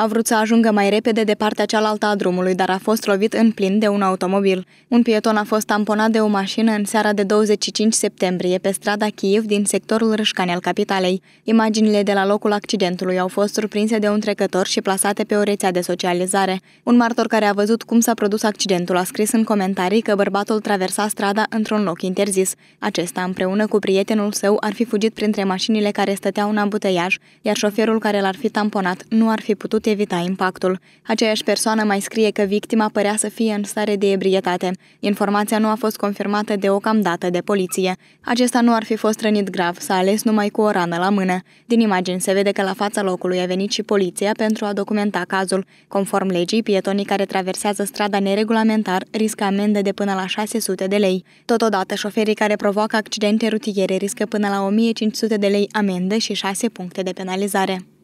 A vrut să ajungă mai repede de partea cealaltă a drumului, dar a fost lovit în plin de un automobil. Un pieton a fost tamponat de o mașină în seara de 25 septembrie pe strada Kiev din sectorul Rășcani al capitalei. Imaginile de la locul accidentului au fost surprinse de un trecător și plasate pe o rețea de socializare. Un martor care a văzut cum s-a produs accidentul a scris în comentarii că bărbatul traversa strada într-un loc interzis. Acesta, împreună cu prietenul său, ar fi fugit printre mașinile care stăteau în ambuteiaj, iar șoferul care l-ar fi tamponat nu ar fi putut evita impactul. Aceeași persoană mai scrie că victima părea să fie în stare de ebrietate. Informația nu a fost confirmată deocamdată de poliție. Acesta nu ar fi fost rănit grav, s-a ales numai cu o rană la mână. Din imagini se vede că la fața locului a venit și poliția pentru a documenta cazul. Conform legii, pietonii care traversează strada neregulamentar riscă amendă de până la 600 de lei. Totodată, șoferii care provoacă accidente rutiere riscă până la 1500 de lei amendă și 6 puncte de penalizare.